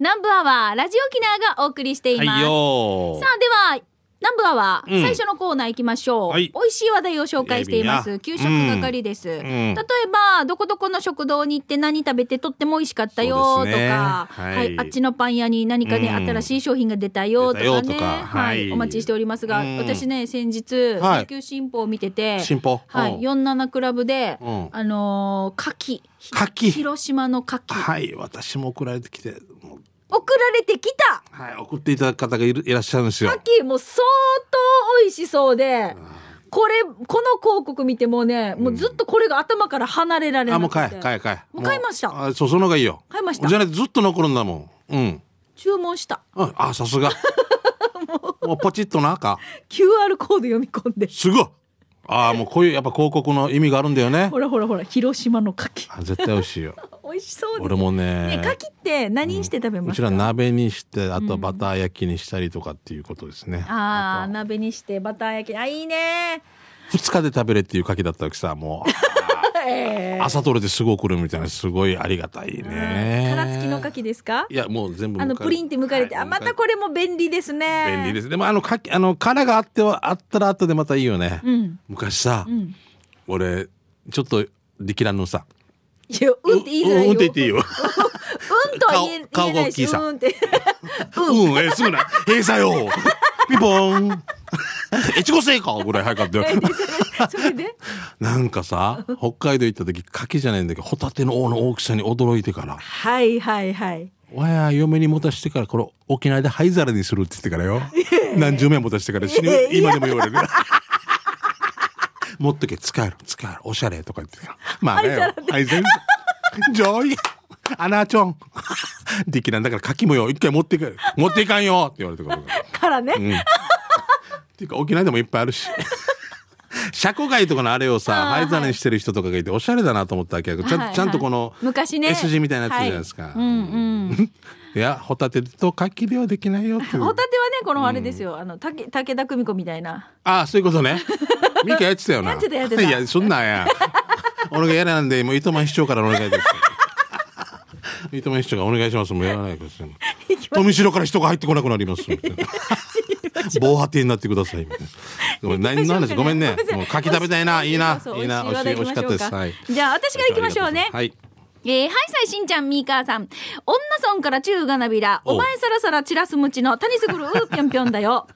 南部アワーラジオキナーがお送りしています、はい、さあでは南部アー、う最初のコーナー行きましょう、はい美味しい話題を紹介しています給食係です、例えばどこどこの食堂に行って何食べてとっても美味しかったよとでねか、はいはいあっちのパン屋に何かね、うん新しい商品が出たよとかねとかはいはいお待ちしておりますが、うん私ね先日は野球新報を見てて、新報はい、うん47クラブで、うんあのー、牡蠣。牡蠣広島の牡蠣。はい、私も送られてきて、もう送られてきたはい送っていただく方がいるいらっしゃるんですよさっきもう相当美味しそうでこれこの広告見てもねもうずっとこれが頭から離れられなくうん、あもう買え買え買えもう買いましたあそそのがいいよ買いましたじゃないとずっと残るんだもんうん注文したあさすがもう もうポチッとなんか QR コード読み込んですごいああもうこういうやっぱ広告の意味があるんだよねほらほらほら広島の柿。蠣絶対美味しいよ美味しそう俺もねね牡蠣って何して食べますか、うん、ちら鍋にしてあとバター焼きにしたりとかっていうことですね、うん、ああ鍋にしてバター焼きあいいね2日で食べれっていう牡蠣だったわけさもう えー、朝取れてすぐ送るみたいなすごいありがたいね。殻付きの牡蠣ですか？いやもう全部あのプリンって剥かれて、はい、あまたこれも便利ですね。便利です。でもあの牡蠣あの殻があってはあったら後でまたいいよね。うん、昔さ、うん、俺ちょっと力んのさいや、うんって言いづらいよ。うんって言っていいよ。うんとは言えないし、いうんって。うん、えすぐな、閉鎖よ。ピポーン。越後製菓ぐらい早かったよ。なんかさ、北海道行った時、牡蠣じゃないんだけど、ホタテの王の大きさに驚いてから、はいはいはい。わや、嫁に持たしてから、これ沖縄で灰皿にするって言ってからよ。何十名持たしてから死ぬ、今でも言われる。持っとけ使える使えるおしゃれとか言って まあね愛全上位アナチョンできなんだから柿もよ一回持っていか持っていかんよって言われてからからね、うん、っていうか沖縄でもいっぱいあるし車庫街とかのあれをさ灰皿にしてる人とかがいておしゃれだなと思ったわけやけど、ちゃはい、ちゃんとこの昔ね S 字みたいなやつじゃないですか。はいうんうん、いやホタテと柿ではできないよいホタテはねこのあれですよ、うん、あの竹武田久美子みたいなああそういうことね ミキやってたよな。やってたやってたいや、そんなんや。俺が嫌なんで、もう糸満市長からお願いです。糸満市長がお願いします。もうやらないでく 富城から人が入ってこなくなります。防波堤になってください。ごめん、何の話、ごめんね。もう柿食べたいな、いいな、いいな、美味しかったです。じゃあ、私から行きましょうね。はい。えー、はいさいしんちゃんみーかーさん。女村から中がなびら、お前さらさら散らすムちの谷すぐるうぴょんぴょんだよ。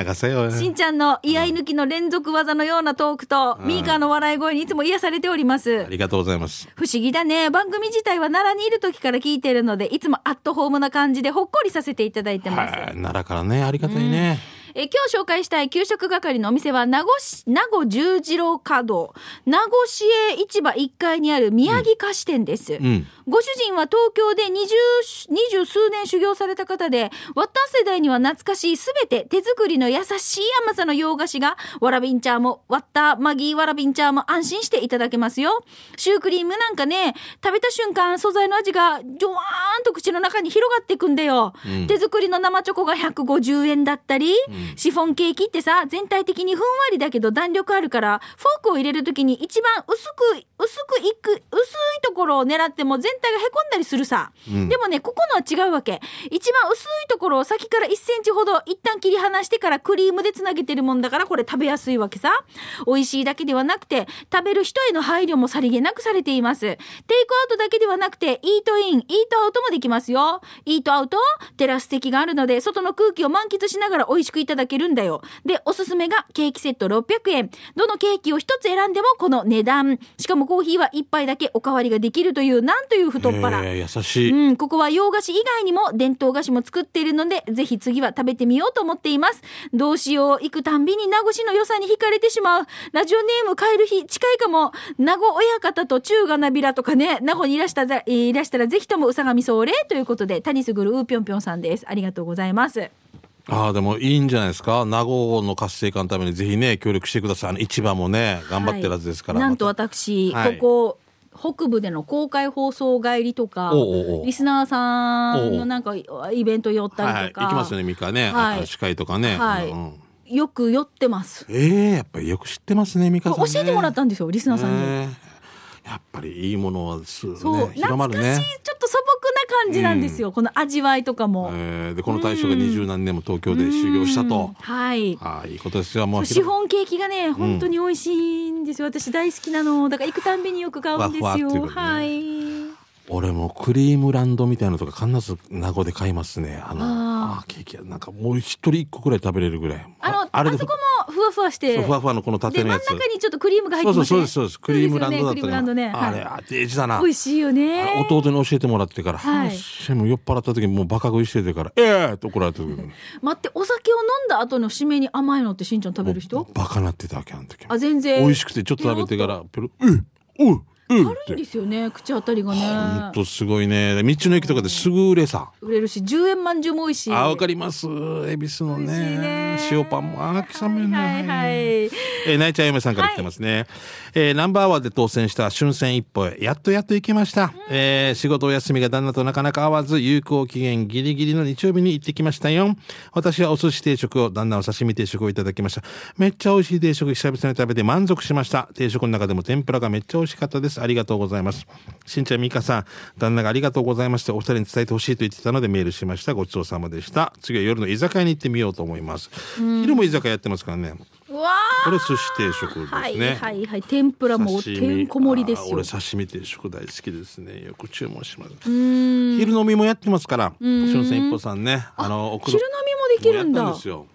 んかせよ、ね、しんちゃんの居合抜きの連続技のようなトークと、うん、ミーカーの笑い声にいつも癒されておりますありがとうございます不思議だね番組自体は奈良にいる時から聞いてるのでいつもアットホームな感じでほっこりさせていただいてます奈良からねありがたいね、うんえ今日紹介したい給食係のお店は名護名護十字路角名護市営市場1階にある宮城菓子店です、ううん、ご主人は東京で二十数年修行された方で私世代には懐かしいすべて手作りの優しい甘さの洋菓子がわらびんちゃーも割ったマギーわらびんちゃーも安心していただけますよシュークリームなんかね食べた瞬間素材の味がジョワーンと口の中に広がっていくんだよ、うん、手作りの生チョコが150円だったり、うん、シフォンケーキってさ全体的にふんわりだけど弾力あるからフォークを入れる時に一番薄く薄くいく薄いところを狙っても全体がへこんだりするさ、うん、でもねここのは違うわけ一番薄いところを先から1センチほど一旦切り離してからクリームでつなげてるもんだからこれ食べやすいわけさ美味しいだけではなくて食べる人への配慮もさりげなくされていますテイクアウトだけではなくてイートインイートアウトもできますよイートアウトテラス席があるので外の空気を満喫しながら美味しくいただけるんだよでおすすめがケーキセット600円どのケーキを1つ選んでもこの値段しかもコーヒーは1杯だけおかわりができるというなんというう太っ腹、えー、優しい、うん、ここは洋菓子以外にも伝統菓子も作っているのでぜひ次は食べてみようと思っていますどうしよう行くたんびに名護市の良さに惹かれてしまうラジオネーム変える日近いかも名護親方と中華なびらとかね名護にいらしたいらしたらぜひとも宇佐そう礼ということで谷すぐるうぴょんぴょんさんですありがとうございますああでもいいんじゃないですか名護の活性化のためにぜひね協力してくださいあの市場もね頑張ってるはずですから、はい、なんと私、はい、ここ北部での公開放送帰りとかリスナーさんのなんかイベント寄ったりとか、はい、行きますよねミカね、はい、司会とかね、はいよく寄ってますええー、やっぱりよく知ってますねみか、ね、教えてもらったんですよリスナーさんに、やっぱりいいものはす、ね、そう、広まるね。ちょっと素朴な感じなんですよ、うん、この味わいとかも。えー、でこの大将が二十何年も東京で修行したと。うん、はい。あいいことですよもう。シフォンケーキがね本当に美味しいんですよ、うん、私大好きなのだから行くたんびによく買うんですよ。ね、はい。俺もクリームランドみたいなとか必ず名屋で買いますねあのあケーキなんかもう一人一個くらい食べれるぐらいあのあれあそこもふわふわしてふわふわのこの縦のやつ真ん中にちょっとクリームが入ってますそうですそうですクリームランドだったねねあれあ大事だな美味しいよね弟に教えてもらってからはいも酔っ払った時もうバカ食いしててから「ええー!」て怒られ時に待ってお酒を飲んだ後の締めに甘いのってしんちゃん食べる人バカなってたわけあの時あ全然美味しくてちょっと食べてからペロ「うっうい軽いんですよね、口当たりがねほんとすごいね道の駅とかですぐ売れさ売れるし10円まんじゅうも美味しいあわかります恵比寿のね塩パンもあ秋雨ねはいはい、えー、ないちゃん嫁さんから来てますね、はい、えー、ナンバーワンで当選した春戦一歩へやっとやっと行きました、うん、えー、仕事お休みが旦那となかなか合わず有効期限ギリギリの日曜日に行ってきましたよ私はお寿司定食を旦那は刺身定食をいただきましためっちゃ美味しい定食久々に食べて満足しました定食の中でも天ぷらがめっちゃ美味しかったです。ありがとうございます。しんちゃん、みかさん、旦那がありがとうございましたお二人に伝えてほしいと言ってたのでメールしました。ごちそうさまでした。次は夜の居酒屋に行ってみようと思います。昼も居酒屋やってますからね。これ寿司定食ですね。はいはいはい。天ぷらもてんこ盛りです俺刺身定食大好きですね。よく注文します。昼飲みもやってますから。しゅんん一歩さんね。あの昼飲みもできるんだ。んですよ。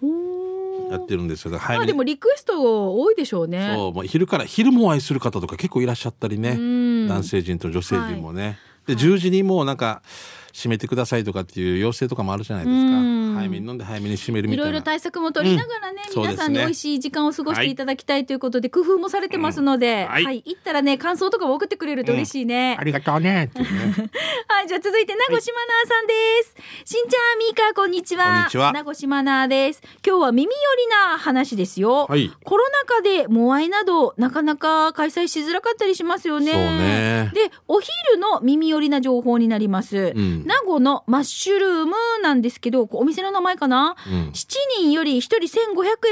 やってるんですが、はい、まあでもリクエスト多いでしょうねそう、まあ、昼から昼も愛する方とか結構いらっしゃったりね男性陣と女性陣もね、はい、で十0時にもうなんか、はい閉めてくださいとかっていう要請とかもあるじゃないですか早めに飲んで早めに閉めるみたいないろいろ対策も取りながらね、うん、皆さんに美味しい時間を過ごしていただきたいということで、工夫もされてますので、はい、はい、行ったらね感想とかも送ってくれると嬉しいね、うん、ありがとうね、ね、はいじゃあ続いて名越マナーさんです、はい、しんちゃんみーかこんにちは名越マナーです今日は耳寄りな話ですよ、はい、コロナ禍でモアイなどなかなか開催しづらかったりしますよね、ね、でお昼の耳寄りな情報になります、うん名護のマッシュルームなんですけどお店の名前かな、うん、7人より1人1500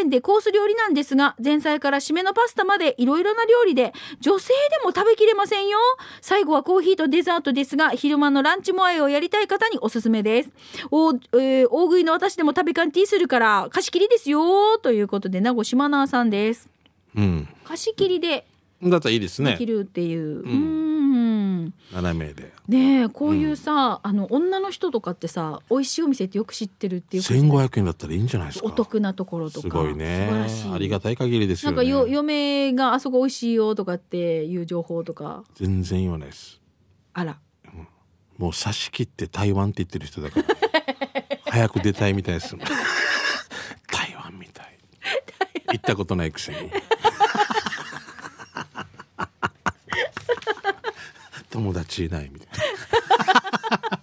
円でコース料理なんですが前菜から締めのパスタまでいろいろな料理で女性でも食べきれませんよ最後はコーヒーとデザートですが昼間のランチモアイをやりたい方におすすめですお、えー、大食いの私でも食べ感ティーするから貸し切りですよということで名護島縄さんです、うん、貸し切りでだったらいいですねできるっていううん、7名でねこういうさ、うん、あの女の人とかってさ美味しいお店ってよく知ってるっていう1500円だったらいいんじゃないですかお得なところとかすごいねありがたい限りです、ね、なんかよ嫁があそこ美味しいよとかっていう情報とか全然言わないですあら、うん、もう差し切って台湾って言ってる人だから 早く出たいみたいです 台湾みたい 行ったことないくせに友達いないみたいな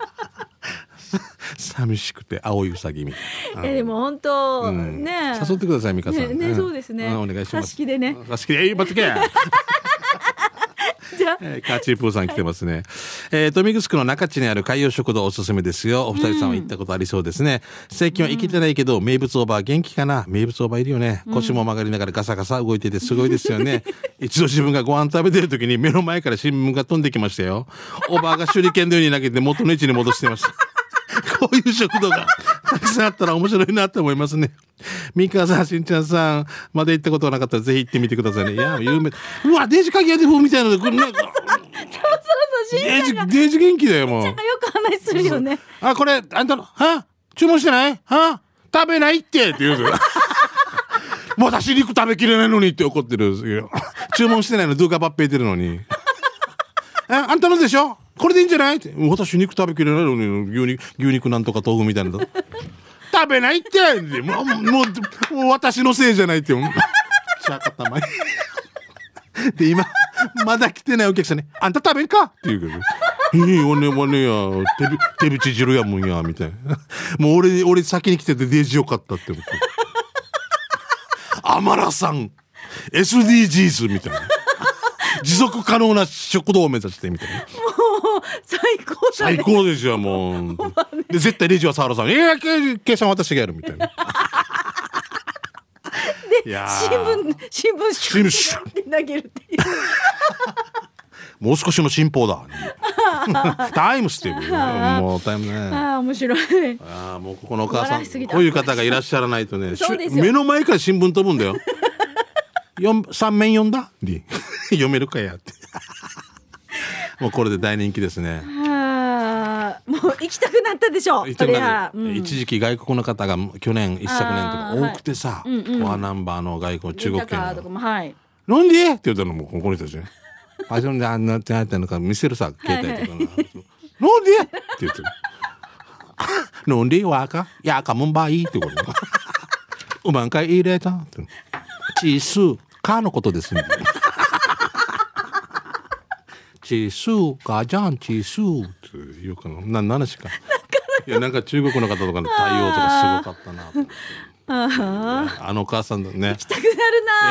寂しくて青いうさぎみたいな。えでも本当、うん、ね誘ってください美香さん。ね、ね、そうですね、うん、お願いします。貸し切でね。貸し切でえー、待ってゃ。えカーチープーさん来てますね。はい、えー、富城区の中地にある海洋食堂おすすめですよ。お二人さんは行ったことありそうですね。うん、最近は生きてないけど、名物おば元気かな名物おばいるよね。腰も曲がりながらガサガサ動いててすごいですよね。一度自分がご飯食べてる時に目の前から新聞が飛んできましたよ。おばが手裏剣のように投げて元の位置に戻してました。こういう食堂が。たくさんあったら面白いなって思いますね。三河さん、しんちゃんさん、まで行ったことなかったらぜひ行ってみてくださいね。いや、有名。うわ、電子鍵屋で風みたいなの、こんな。そうそうそう、しんちゃんが。電子元気だよ、もう。しんちゃんがよく話するよね。あ、これ、あんたの、は注文してないは食べないってって言うんですよ。私肉食べきれないのにって怒ってるんですよ。注文してないの、ドゥーカパッペってるのに。ああんたのでしょこれでいいんじゃないって私肉食べきれないのに牛肉牛肉なんとか豆腐みたいな食べないってもうもうもう私のせいじゃないってちゃかったまいで今まだ来てないお客さんに、ね「あんた食べんか?」って言うけど。いいおねおねや手び手びち汁やもんやみたいなもう俺俺先に来ててデージよかったって思ってあまらさん SDGs みたいな持続可能な食堂を目指してみたいな最高だ、ね、最高ですよもう、ね、で絶対レジは沢原さん「いや計算私がやる」みたいな。で新聞新聞新聞投げるっていう。もう少しの進歩だ。タイムスっていう。もうタイムね。ああ、面白い。ああ、もうここのお母さん、こういう方がいらっしゃらないとね、目の前から新聞飛ぶんだよ。三面読んだ 読めるかやって。もうこれで大人気ですね。もう行きたくなったでしょ。う一時期外国の方が去年一昨年とか多くてさ、フォアナンバーの外国中国圏の。はい。なんでって言ったのもこの人たちね。ファッションであんなってなったのか見せるさ携帯とかな。はいはんでって言ってる。なんでわかいやかもんばいいってこと。う まんかい入れた。チースカのことですみたいな。チスーガジャンチスーっていうかな何しかいやなんか中国の方とかの対応とかすごかったなああのお母さんだね行きたくなる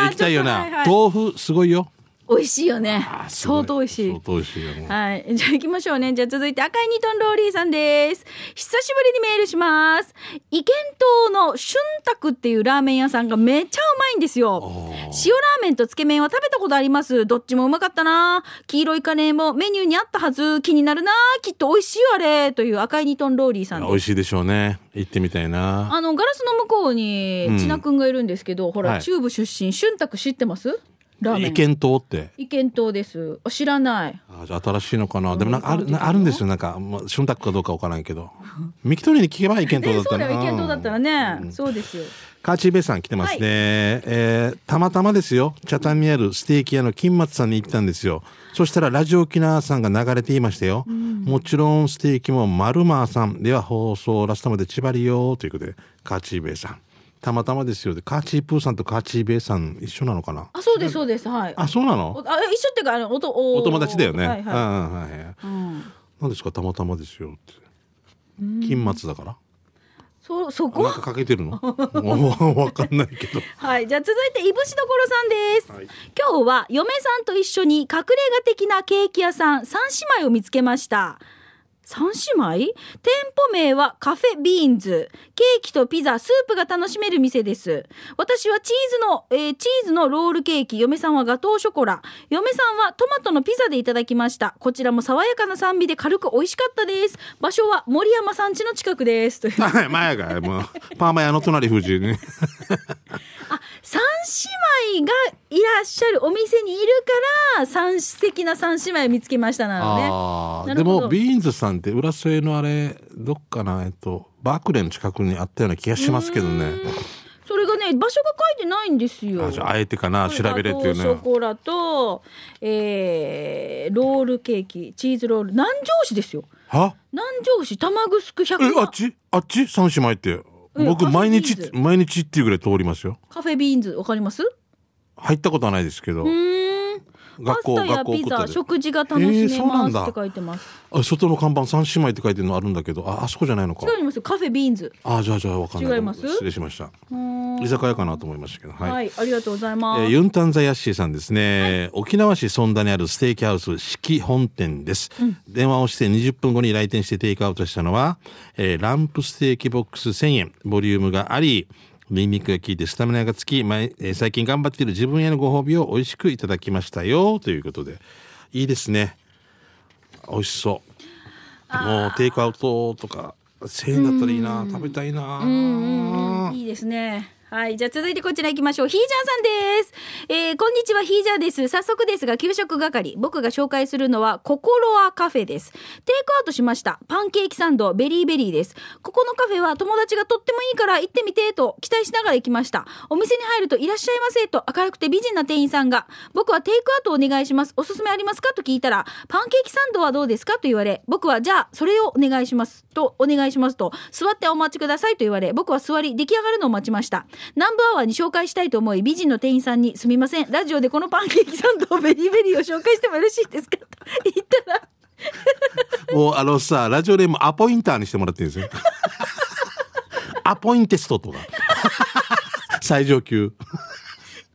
な行きたいよな、はいはい、豆腐すごいよ美味しいよね相当美味しい相当美味しいよねはい じゃあ行きましょうねじゃあ続いて赤いニトンローリーさんです久しぶりにメールします意見島の春卓っていうラーメン屋さんがめっちゃうまいんですよ塩ラーメンとつけ麺は食べたことありますどっちもうまかったな黄色いカレーもメニューにあったはず気になるなきっと美味しいあれという赤いニトンローリーさん美味しいでしょうね行ってみたいなあのガラスの向こうに千奈くんがいるんですけど、うん、ほら、はい、中部出身春卓知ってます意見党って意見党です知らないあじゃ新しいのかなでもなんかあるあるんですよなんか、まあ、シュンかどうかわからんけど ミキトリに聞けば意見党だったら、ね、意見党だったらね、うん、そうですよカーチーベイさん来てますね、はい、えー、たまたまですよ茶谷にあるステーキ屋の金松さんに行ったんですよそしたらラジオ沖縄さんが流れていましたよ、うん、もちろんステーキもマルマーさんでは放送ラストまで千葉りよということでカーチーベイさんたまたまですよでカーチープーさんとカーチーベイさん一緒なのかなあそうですそうですはいあそうなのあ一緒っていうかあのおとおお友達だよねはいはいはいうん、なんですかたまたまですよって金末だからそう、そこなんかかけてるの わかんないけどはいじゃ続いていぶしどころさんです、はい、今日は嫁さんと一緒に隠れ家的なケーキ屋さん三姉妹を見つけました三姉妹店舗名はカフェビーンズ。ケーキとピザ、スープが楽しめる店です。私はチーズの、えー、チーズのロールケーキ、嫁さんはガトーショコラ、嫁さんはトマトのピザでいただきました。こちらも爽やかな酸味で軽く美味しかったです。場所は森山さん家の近くです。とい 前が、もう、パーマ屋の隣夫人ね。あ三姉妹がいらっしゃるお店にいるから三素敵な三姉妹を見つけましたなのねでもビーンズさんって浦添のあれどっかなえっとバークレーの近くにあったような気がしますけどねそれがね場所が書いてないんですよあじゃああえてかな調べれっていうねショコラと、えー、ロールケーキチーズロール南城市ですよは南城市玉城百あっちあっち三姉妹って僕毎日毎日っていうぐらい通りますよカフェビーンズわかります入ったことはないですけど学校学校ピザ食事が楽しめますって書いてます、あ外の看板三姉妹って書いてるのあるんだけどああそこじゃないのか違いますカフェビーンズあじゃあじゃあわかんない違います失礼しました居酒屋かなと思いましたけど、はい、はい、ありがとうございます、えー、ユンタンザヤッシーさんですね、はい、沖縄市ソ田にあるステーキハウス四季本店です、うん、電話をして20分後に来店してテイクアウトしたのは、えー、ランプステーキボックス1000円ボリュームがありミンミクが効いてスタミナがつき、前えー、最近頑張っている自分へのご褒美を美味しくいただきましたよということでいいですね美味しそうもうテイクアウトとか1000円だったらいいな、食べたいな、いいですねはい。じゃあ続いてこちら行きましょう。ヒージャーさんです。えー、こんにちは、ヒージャーです。早速ですが、給食係。僕が紹介するのは、ココロアカフェです。テイクアウトしました。パンケーキサンド、ベリーベリーです。ここのカフェは友達がとってもいいから行ってみて、と期待しながら行きました。お店に入ると、いらっしゃいませ、と明るくて美人な店員さんが、僕はテイクアウトお願いします。おすすめありますかと聞いたら、パンケーキサンドはどうですかと言われ、僕は、じゃあ、それをお願いします。と、お願いしますと、座ってお待ちくださいと言われ、僕は座り、出来上がるのを待ちました。南部アワーに紹介したいと思い美人の店員さんに「すみませんラジオでこのパンケーキサンドベリーベリーを紹介してもよろしいですか? 」と言ったら もうあのさラジオでもアポインターにしてもらっていいですよ アポインテストとか最上級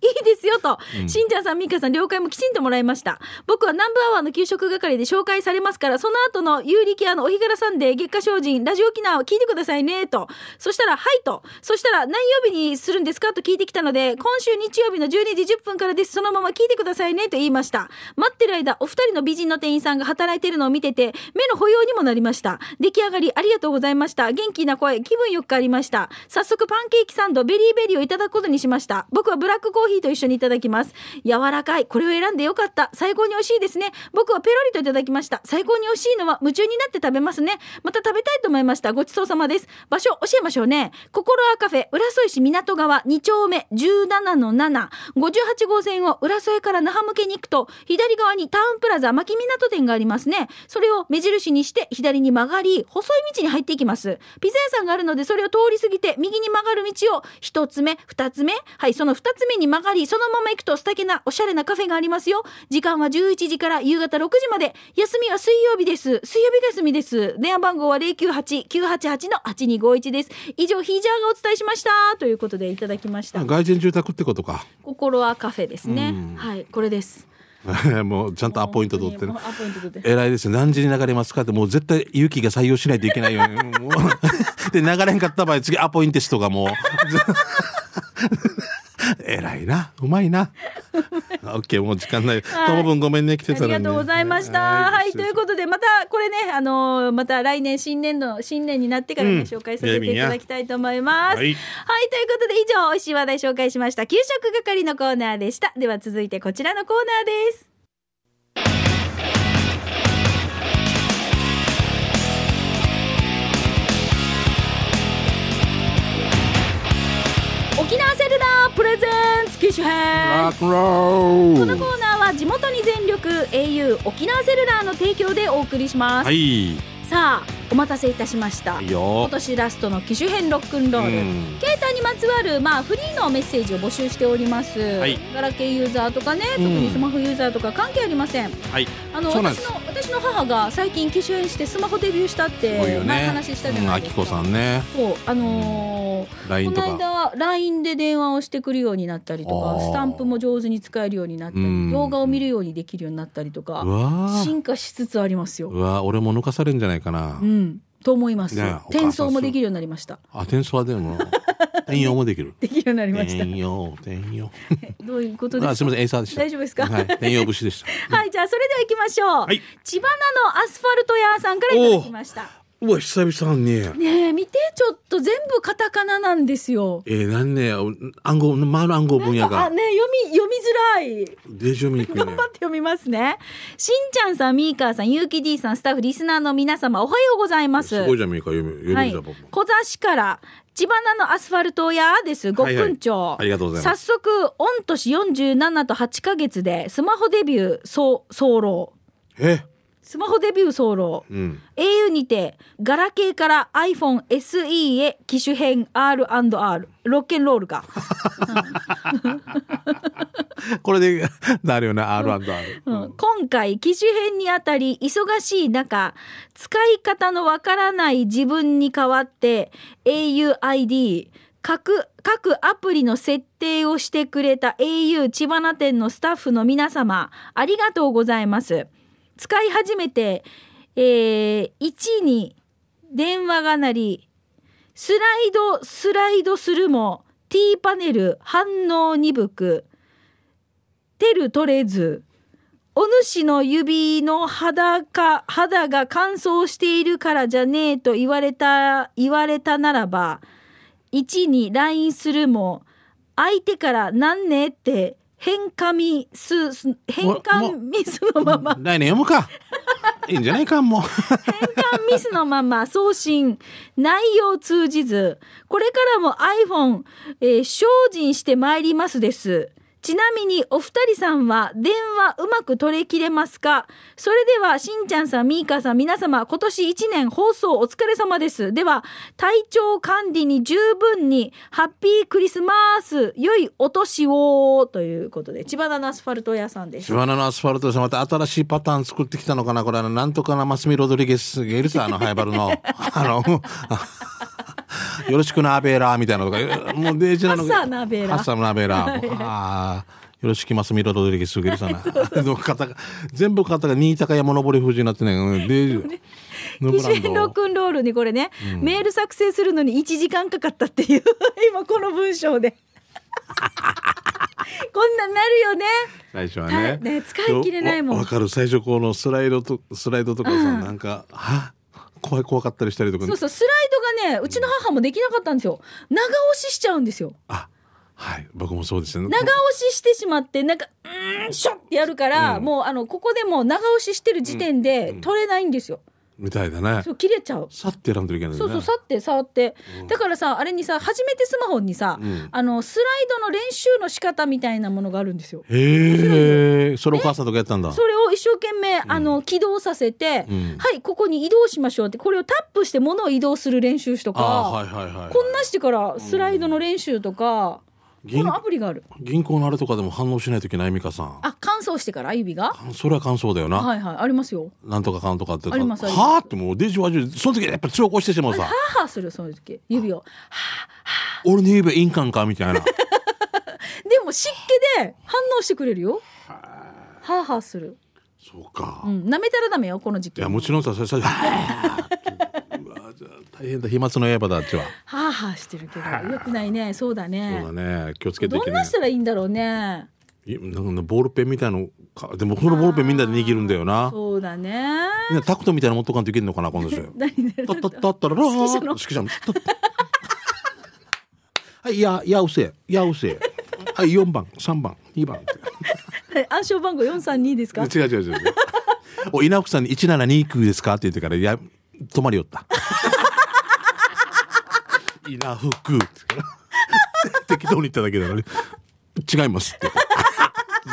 いいですよと、うん、しんちゃんさん、みかさん、了解もきちんともらいました。僕は南部アワーの給食係で紹介されますから、その後の有力屋のお日柄さんで月下精進、ラジオ沖縄を聞いてくださいね、と。そしたら、はいと。そしたら、何曜日にするんですかと聞いてきたので、今週日曜日の12時10分からです。そのまま聞いてくださいね、と言いました。待ってる間、お二人の美人の店員さんが働いてるのを見てて、目の保養にもなりました。出来上がり、ありがとうございました。元気な声、気分よくありました。早速、パンケーキサンド、ベリーベリーをいただくことにしました。僕はブラックコーヒーヒーと一緒にいただきます柔らかいこれを選んでよかった最高に美味しいですね僕はペロリといただきました最高に美味しいのは夢中になって食べますねまた食べたいと思いましたごちそうさまです場所教えましょうね心アカフェ浦添市港川2丁目17の7 58号線を浦添から那覇向けに行くと左側にタウンプラザ牧港店がありますねそれを目印にして左に曲がり細い道に入っていきますピザ屋さんがあるのでそれを通り過ぎて右に曲がる道を1つ目2つ目はいその2つ目に曲上がり、そのまま行くと素敵なおしゃれなカフェがありますよ。時間は11時から夕方6時まで。休みは水曜日です。水曜日休みです。電話番号は098-988-8251です。以上、ヒージャーがお伝えしました。ということでいただきました。外人住宅ってことか。心はカフェですね。はい、これです。もうちゃんとアポイント取ってね。偉いです何時に流れますかって、もう絶対勇気が採用しないといけないよね。で、流れんかった場合、次アポイントしとかもう。えらいな、うまいな。オッケー、もう時間ない。ともぶんごめんね、来てた、ね、ありがとうございました。はい、ということで、また、これね、あのー、また来年新年度、新年になってからね、うん、紹介させていただきたいと思います。はい、はい、ということで、以上、美味しい話題紹介しました。給食係のコーナーでした。では、続いてこちらのコーナーです。プレゼンツ機種編このコーナーは地元に全力 au 沖縄セルラーの提供でお送りします、はい、さあお待たせいたしました今年ラストの機種編ロックンロール、うん、携帯にまつわる、まあ、フリーのメッセージを募集しております、ガラケーユーザーとかね、特にスマホユーザーとか関係ありません、あの私の私の母が最近機種編してスマホデビューしたって前話したじゃないですか、うん、さんねそうあのーもこの間 LINE で電話をしてくるようになったりとかスタンプも上手に使えるようになったり動画を見るようにできるようになったりとか進化しつつありますよ。うわ俺も抜かされるんじゃないかな。うんと思います。転送もできるようになりました。あ、転送はでも。転用もできる。できるようになりました。転用、転用。どういうことですか。すみません、エイサーでした。大丈夫ですか。はい、転用節でした。はい、じゃあ、それでは行きましょう。はい。千葉菜のアスファルト屋さんからいただきました。うわ久々にね見てちょっと全部カタカナなんですよえー、なんね暗号丸暗号分野があね読み読みづらいで読みね、頑張って読みますねしんちゃんさんみーかーさんゆうき D さんスタッフリスナーの皆様おはようございますすごいじゃみーか読み読みじゃ、はい、小座市から千葉なのアスファルト屋ですごっくん長、はいはい、早速御年47と8か月でスマホデビュー早漏えスマホデビュー早漏、うん、au にてガラケーから iPhone SE へ機種変 R&R ロッケンロールか これでなるよね R&R、うん、今回機種変にあたり忙しい中使い方のわからない自分に代わって auID 各各アプリの設定をしてくれた au 千葉な店のスタッフの皆様ありがとうございます。使い始めて、えー、1に電話が鳴りスライドスライドするも T パネル反応鈍くテル取れずお主の指の肌か肌が乾燥しているからじゃねえと言われた言われたならば1に LINE するも相手から「何ね?」って変化ミス変換ミスのまま来年読むかいいんじゃないかもう変換ミスのまま送信内容通じずこれからも iPhone、えー、精進してまいりますですちなみにお二人さんは電話うまく取れきれますかそれではしんちゃんさん、みーかさん、皆様今年1年放送お疲れ様です。では体調管理に十分にハッピークリスマス、良いお年をということで千葉のアスファルト屋さんです。千葉のアスファルト屋さんまた新しいパターン作ってきたのかなこれはなんとかなマスミロドリゲス・ゲルサーのハイバルのあのよろしくなべらみたいなのとか、もうデイなのが。朝なべら。朝なべら。ああ。よろしくますミロドリゲスゲルさん。全部方が新高山登り富士になってないで、キシンロックンロールにこれね、うん、メール作成するのに1時間かかったっていう 今この文章でこんなんなるよね。最初はね。ね使い切れないもん。わかる。最初このスライドとスライドとかさ、うん、なんかは怖い怖かったりしたりとか、ね、そうそうスライドがねうちの母もできなかったんですよ長押ししちゃうんですよあはい僕もそうですよね長押ししてしまってなんかうんしょってやるから、うん、もうあのここでも長押ししてる時点で取れないんですよ、うんみたいだねそう切れちゃうさって選んでるけどねそうそうさって触って、うん、だからさあれにさ初めてスマホにさ、うん、あのスライドの練習の仕方みたいなものがあるんですよへえそれお母さんとかやったんだそれを一生懸命あの起動させて、うん、はいここに移動しましょうってこれをタップして物を移動する練習とか、はいはいはい、こんなしてからスライドの練習とか、このアプリがある銀行のあれとかでも反応しないといけない美香さんあ乾燥してから指がそれは乾燥だよなはいはいありますよなんとかかんとかってありますはあってもうデジワジその時やっぱり強く押してしまうさ はあはあするその時指をはあはあ俺の指は印鑑かみたいな でも湿気で反応してくれるよはあはあするそうか、うん、舐めたらダメよこの時期いやもちろんさはあ 飛沫の刃だあっちははあはあしてるけどよくないねそうだねそうだね気をつけていどんなしたらいいんだろうねなんかボールペンみたいのかでもこのボールペンみんなで握るんだよなそうだねみんなタクトみたいな持っとかんといけんのかな 今度週何何タッタッタッタララー指揮者のはいいやいやうせえいやうせえはい四番三番二番暗証番号四三二ですか違う違う違うお稲奥さんに1 7 2九ですかって言ってからいや止まりよったいな服」適当に言っただけだから、違います」って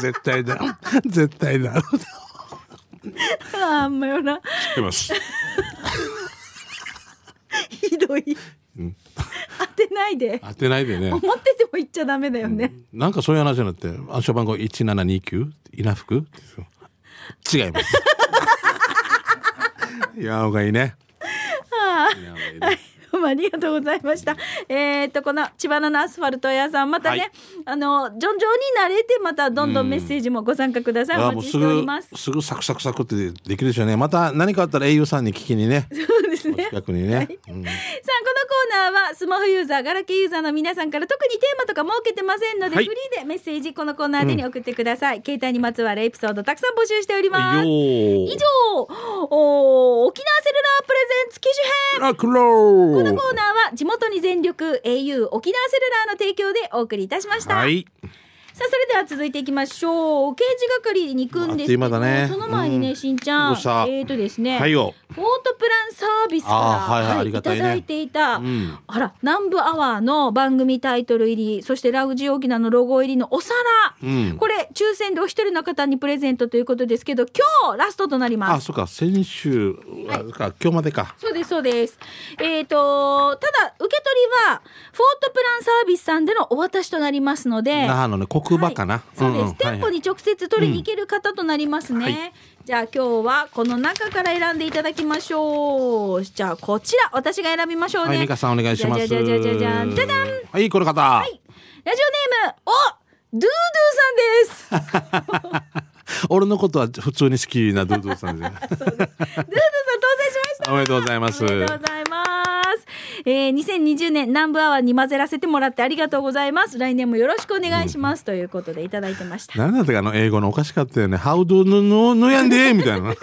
絶対だ絶対だあんまよな違いますひどい、当てないで当てないでね思ってても言っちゃダメだよね、うん、なんかそういう話になって暗証番号一1729稲福違いますやおがいいね。はいいもありがとうございました。えー、っと、この千葉のアスファルト屋さん、またね、はい、あの、順調に慣れて、またどんどんメッセージもご参加ください。お待ちしております。すぐサクサクサクってできるでしょうね。また何かあったら英雄さんに聞きにね。そうですね。近くにね。はいうん、さナーはスマホユーザーガラケーユーザーの皆さんから特にテーマとか設けてませんので、はい、フリーでメッセージこのコーナーでに送ってください、うん、携帯にまつわるエピソードたくさん募集しております以上お沖縄セルラープレゼンツ機種編このコーナーは地元に全力 au 沖縄セルラーの提供でお送りいたしました、はいさあそれでは続いていきましょう刑事係に行くんですけど、ね、その前にね、うん、しんちゃんえっ、ー、とですね、はい、フォートプランサービスから、はいい、ただいていた、うん、あら南部アワーの番組タイトル入りそしてラグジ沖縄のロゴ入りのお皿、うん、これ抽選でお一人の方にプレゼントということですけど今日ラストとなりますあそうか先週、はい、今日までかそうですそうですえっ、ー、とただはフォートプランサービスさんでのお渡しとなりますので那覇のね国場かな、はい、そうです、うんうん、店舗に直接取りに行ける方となりますね、はいはい、じゃあ今日はこの中から選んでいただきましょうじゃあこちら私が選びましょうねはい美香さんお願いしますじゃじゃじゃじゃじゃじゃじゃんはいこの方、はい、ラジオネームおドゥドゥさんです 俺のことは普通に好きなドゥドゥさん ですドゥドゥさん当選しましたおめでとうございますおめでとうございます。えー、2020年南部アワーに混ぜらせてもらってありがとうございます。来年もよろしくお願いします。うん、ということでいただいてました。何だったかあの英語のおかしかったよね。How do you know やんでみたいな。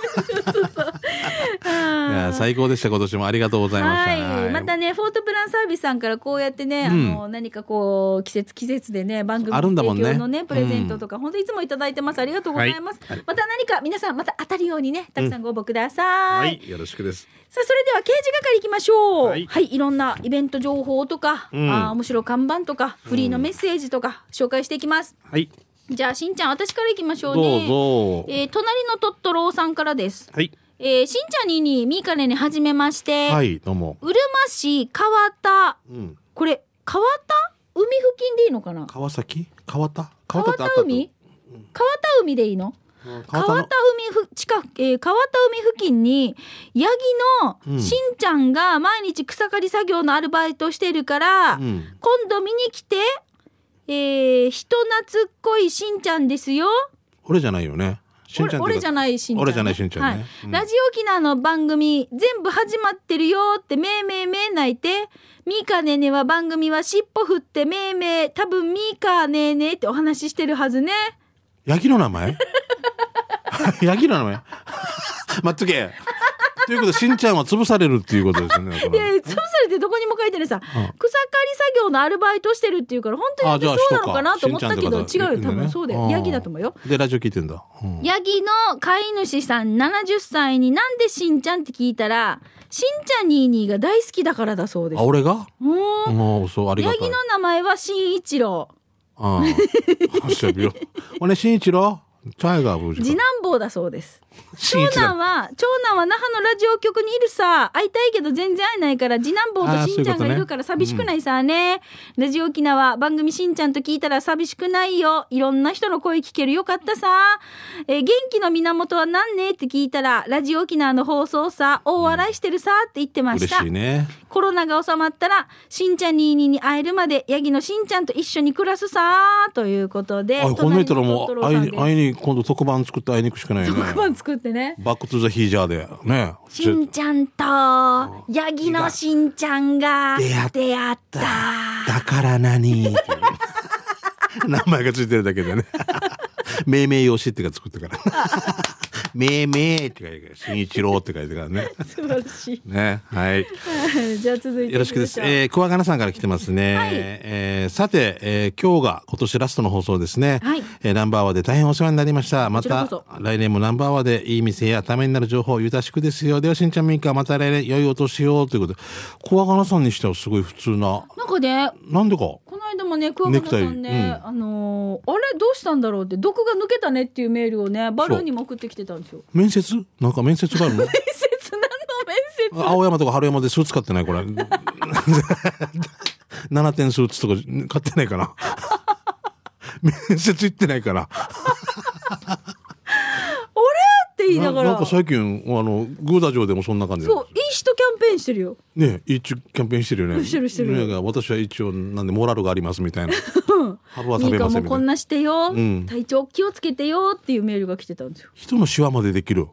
いや最高でした今年もありがとうございました、はい、またねフォートプランサービスさんからこうやってね、うん、あの何かこう季節季節でね番組提供のね、ね、プレゼントとか、うん、本当いつも頂いてますありがとうございます、はい、また何か皆さんまた当たるようにねたくさんご応募ください、うん、はいよろしくですさあそれでは刑事係いきましょう、はい、はい、いろんなイベント情報とか、うん、あ面白看板とか、フリーのメッセージとか、紹介していきます。うん、はい。じゃあ、しんちゃん、私からいきましょうね。どえー、隣のトットローさんからです。はい。えー、しんちゃんにに、みかねに、はじめまして。はい、どうも。うるま市川田。うん、これ、川田海付近でいいのかな川崎川田川田海川田海でいいの川田海近く、えー、川田海付近にヤギのしんちゃんが毎日草刈り作業のアルバイトしてるから、うん、今度見に来て、えー、人懐っこいしんちゃんですよ俺じゃないよね俺じゃないしんちゃん、ね、俺じゃないしんちゃはいラジオ沖縄の番組全部始まってるよってめいめいめい泣いてみーかねーねは番組は尻尾振ってめいめい多分みーかねーねってお話ししてるはずねヤギの名前ヤギなのや。待っとけ。ということで、しんちゃんは潰されるっていうことですね。いや、潰されてどこにも書いてるさ、うん、草刈り作業のアルバイトしてるっていうから、本当にそうなのかなと思ったけど、違うよ、多分そうだよ。ヤギだと思うよ。で、ラジオ聞いてんだ。うん、ヤギの飼い主さん70歳になんでしんちゃんって聞いたら、しんちゃんにーにーが大好きだからだそうです。あ、俺がうん。もう、そう、ありがヤギの名前はしんいちろう。あ あ。はしゃびよ。おね、しんいちろう。次男坊だそうです。長男は、長男は那覇のラジオ局にいるさ。会いたいけど全然会えないから、次男坊としんちゃんがいるから寂しくないさね。ううねうん、ラジオ沖縄、番組しんちゃんと聞いたら寂しくないよ。いろんな人の声聞けるよかったさ。えー、元気の源は何ねって聞いたら、ラジオ沖縄の放送さ、大笑いしてるさって言ってました。うんね、コロナが収まったら、しんちゃんにーにに会えるまで、ヤギのしんちゃんと一緒に暮らすさということで。あ、この人らも会いに今度特番作って会いに行くしかないよね特番作ってねバックトゥザヒージャーでねしんちゃんとヤギのしんちゃんが出会っただから何 名前がついてるだけでね 命名用紙ってか作ったからめいめいって書いて新一郎って書いてからね。素晴らしい。ね、はい。じゃ続いてよろしくです。えー、桑原さんから来てますね。はい、えー、さて、えー、今日が今年ラストの放送ですね。はい、えー、ナンバーワーで大変お世話になりました。また来年もナンバーワーでいい店やためになる情報ゆたしくですよ。ではしんちゃんみんかまた来年良いお年をということで、桑原さんにしてはすごい普通な。なんかね、なんでか。の間もね、桑原さんね、あのー、あれどうしたんだろうって、毒が抜けたねっていうメールをね、バルーンにも送ってきてたんですよ。面接なんか面接があるの 面接何の面接青山とか春山でスーツ買ってないこれ。七点スーツとか買ってないかな。面接行ってないから。っていいだからなんか最近あのグーダ城でもそんな感じそうイーシトキャンペーンしてるよねイーチュキャンペーンしてるよねしてるしてる、ね、私は一応なんでモラルがありますみたいな春 は食べませんみこんなしてよ、うん、体調気をつけてよっていうメールが来てたんですよ人のシワまでできる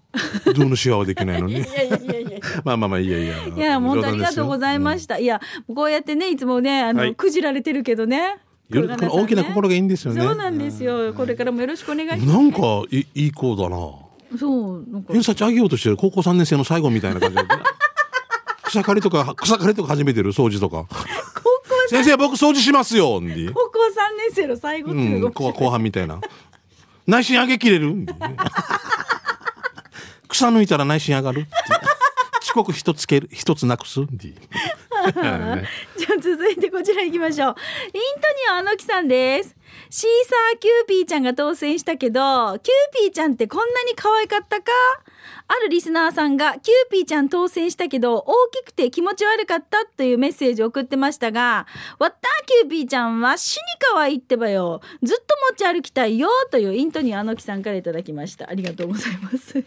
人 のシワはできないのにいやいやいやいや まあまあまあいやいやいや本当ありがとうございました、うん、いやこうやってねいつもねあの、はい、くじられてるけどねね、大きな心がいいんですよね。そうなんですよ。これからもよろしくお願いします。なんかいい子だな。そうなんか偏差値上げようとしてる高校3年生の最後みたいな感じで 草刈りとか草刈りとか始めてる掃除とか先生僕掃除しますよ高校3年生の最後っていうの、うん、後半みたいな内心上げきれる 草抜いたら内心上がる遅刻一つける一つなくす じゃあ続いてこちら行きましょう。イントニオアノキさんです。シーサーキューピーちゃんが当選したけど、キューピーちゃんってこんなに可愛かったかあるリスナーさんが、キューピーちゃん当選したけど、大きくて気持ち悪かったというメッセージを送ってましたが、わったキューピーちゃんは死に可愛いってばよ。ずっと持ち歩きたいよというイントニオアノキさんから頂きました。ありがとうございます。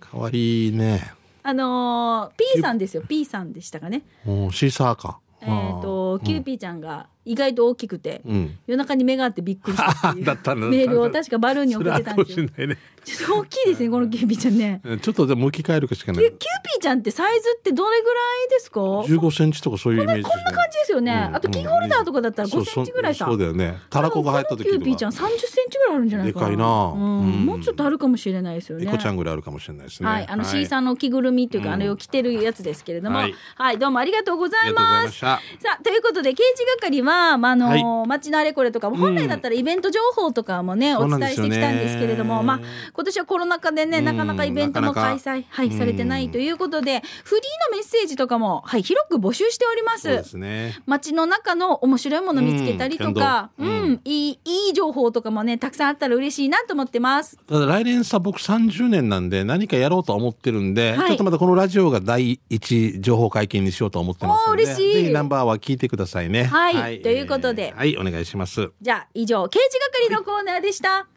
可愛いね。あのー、P さんですよ P さんでしたかねシーサーかえっ、ー、とキューピーちゃんが意外と大きくて、うん、夜中に目があってびっくりした メールを確かバルーンに送ってたんですよ。ね、ちょっと大きいですねこのキューピーちゃんね。ちょっとでも向き変えるかしかない。キューピーちゃんってサイズってどれぐらいですか？十五センチとかそういうイメージ、ね、こんな感じですよね。うん、あとキーホルダーとかだったら五センチぐらいさ。そうだよね。タラコが入った時キューピーちゃん三十センチぐらいあるんじゃないかな。でかいな、うん。もうちょっとあるかもしれないですよね。エコちゃんぐらいあるかもしれないですね。はい、あの C さんの着ぐるみというか、あれを着てるやつですけれども、はい、はい、どうもありがとうございます。さあということで刑事係はまあ、まあ、のーはい、街のあれこれとかも、本来だったらイベント情報とかもね、うん、お伝えしてきたんですけれども、まあ、今年はコロナ禍でね、なかなかイベントも開催、はい、されてないということで、フリーのメッセージとかも、はい、広く募集しております。すね、街の中の面白いもの見つけたりとか、うん、いい、いい情報とかもね、たくさんあったら嬉しいなと思ってます。ただ来年さ、僕30年なんで、何かやろうと思ってるんで、はい、ちょっとまたこのラジオが第一情報解禁にしようと思ってますので、ぜひナンバーは聞いてくださいね。はい、はいということで、はいお願いしますじゃあ以上刑事係のコーナーでした